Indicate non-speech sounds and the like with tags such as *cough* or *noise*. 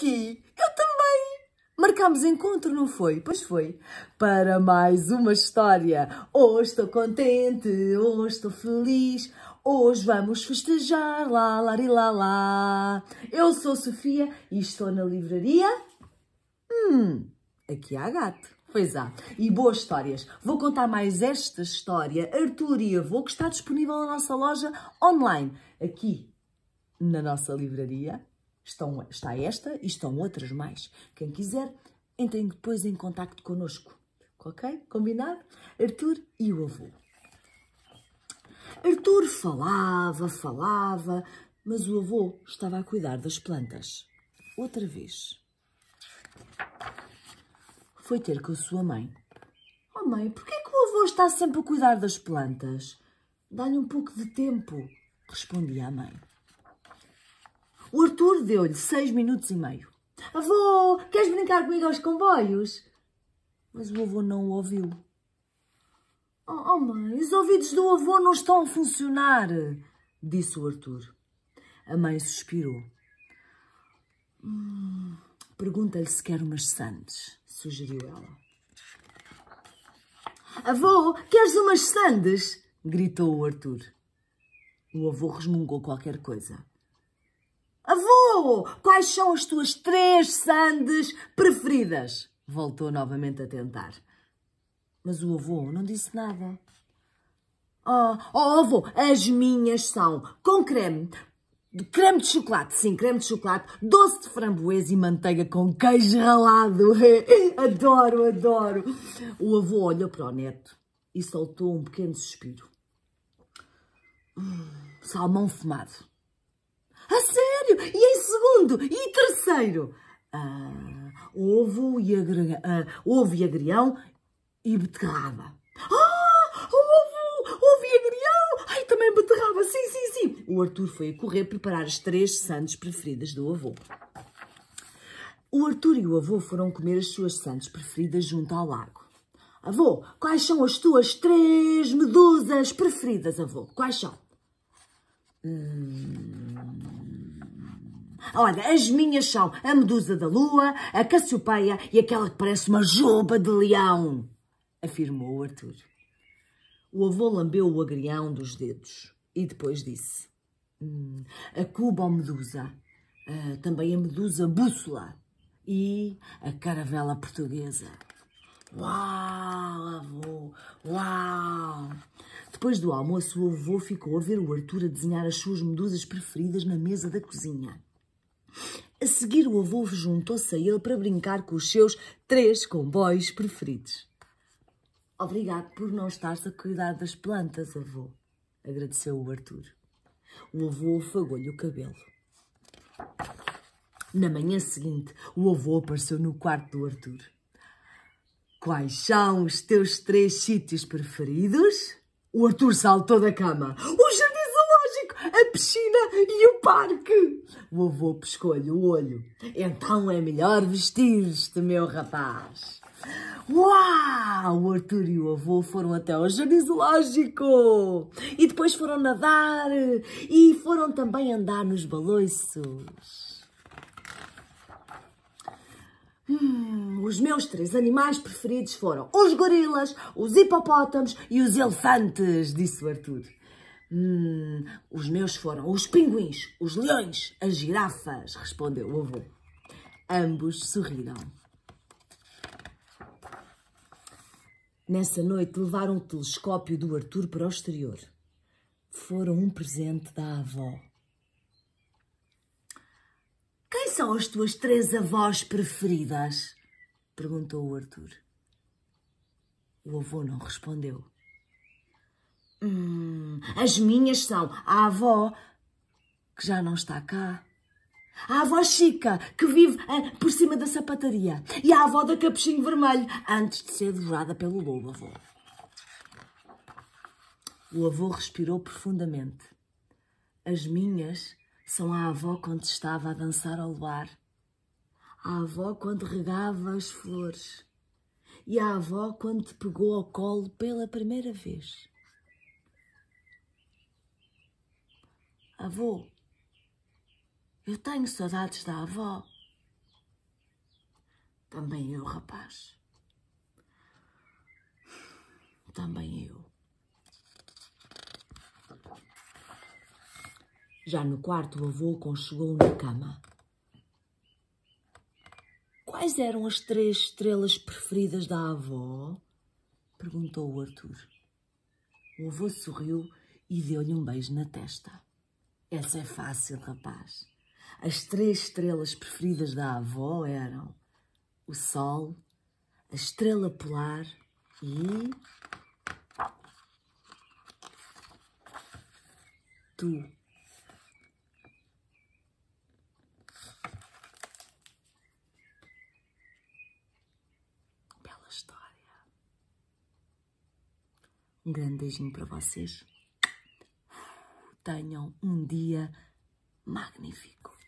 aqui! Eu também! Marcámos encontro, não foi? Pois foi. Para mais uma história. Hoje estou contente, hoje estou feliz, hoje vamos festejar, lá, lá, lá, lá. Eu sou Sofia e estou na livraria. Hum, aqui há gato. Pois há. E boas histórias. Vou contar mais esta história, Arthur e Avô, que está disponível na nossa loja online, aqui na nossa livraria Estão, está esta e estão outras mais. Quem quiser, entrem depois em contato conosco. Ok? Combinado? Arthur e o avô. Arthur falava, falava, mas o avô estava a cuidar das plantas. Outra vez. Foi ter com a sua mãe. Oh mãe, porquê que o avô está sempre a cuidar das plantas? Dá-lhe um pouco de tempo, respondia a mãe. O Arthur deu-lhe seis minutos e meio. Avô, queres brincar comigo aos comboios? Mas o avô não o ouviu. Oh, oh mãe, os ouvidos do avô não estão a funcionar, disse o Arthur. A mãe suspirou. Hum, Pergunta-lhe se quer umas sandes, sugeriu ela. Avô, queres umas sandes? gritou o Arthur. O avô resmungou qualquer coisa. Avô, quais são as tuas três sandes preferidas? Voltou novamente a tentar. Mas o avô não disse nada. Oh, oh, oh avô, as minhas são com creme, creme de chocolate, sim, creme de chocolate, doce de framboesa e manteiga com queijo ralado. *laughs* adoro, adoro. O avô olhou para o neto e soltou um pequeno suspiro. Hum, salmão fumado e em segundo e terceiro ah, ovo, e agri... Ah, ovo e agrião e beterraba. Ah, ovo, ovo e agrião! Ai, também beterraba, sim, sim, sim. O Arthur foi a correr preparar as três sandes preferidas do avô. O Arthur e o avô foram comer as suas sandes preferidas junto ao lago. Avô, quais são as tuas três medusas preferidas, avô? Quais são? Hum... Olha, as minhas são a medusa da lua, a cassiopeia e aquela que parece uma juba de leão, afirmou Arthur. O avô lambeu o agrião dos dedos e depois disse: hum, A cuba ou medusa, uh, também a medusa bússola e a caravela portuguesa. Uau, avô! Uau! Depois do almoço, o avô ficou a ver o Arthur a desenhar as suas medusas preferidas na mesa da cozinha. A seguir, o avô juntou-se a ele para brincar com os seus três comboios preferidos. Obrigado por não estar-se a cuidar das plantas, avô, agradeceu o Arthur. O avô afagou-lhe o cabelo. Na manhã seguinte, o avô apareceu no quarto do Arthur. Quais são os teus três sítios preferidos? O Arthur saltou da cama. O piscina e o parque. O avô pescou-lhe o olho. Então é melhor vestir-te, meu rapaz. Uau! O Arthur e o avô foram até ao jardim zoológico. E depois foram nadar. E foram também andar nos baloiços. Hum, os meus três animais preferidos foram os gorilas, os hipopótamos e os elefantes, disse o Arthur. Hum, os meus foram os pinguins, os leões, as girafas, respondeu o avô. Ambos sorriram. Nessa noite levaram o telescópio do Arthur para o exterior. Foram um presente da avó. Quem são as tuas três avós preferidas? perguntou o Arthur. O avô não respondeu. Hum, as minhas são a avó, que já não está cá. A avó Chica, que vive eh, por cima da sapataria. E a avó da Capuchinho Vermelho, antes de ser devorada pelo lobo avô. O avô respirou profundamente. As minhas são a avó quando estava a dançar ao luar. A avó quando regava as flores. E a avó quando te pegou ao colo pela primeira vez. Avô, eu tenho saudades da avó. Também eu, rapaz. Também eu. Já no quarto, o avô conchegou na cama. Quais eram as três estrelas preferidas da avó? Perguntou o Arthur. O avô sorriu e deu-lhe um beijo na testa. Essa é fácil, rapaz. As três estrelas preferidas da avó eram o Sol, a Estrela Polar e. Tu. Bela história. Um grande beijinho para vocês tenham um dia magnífico.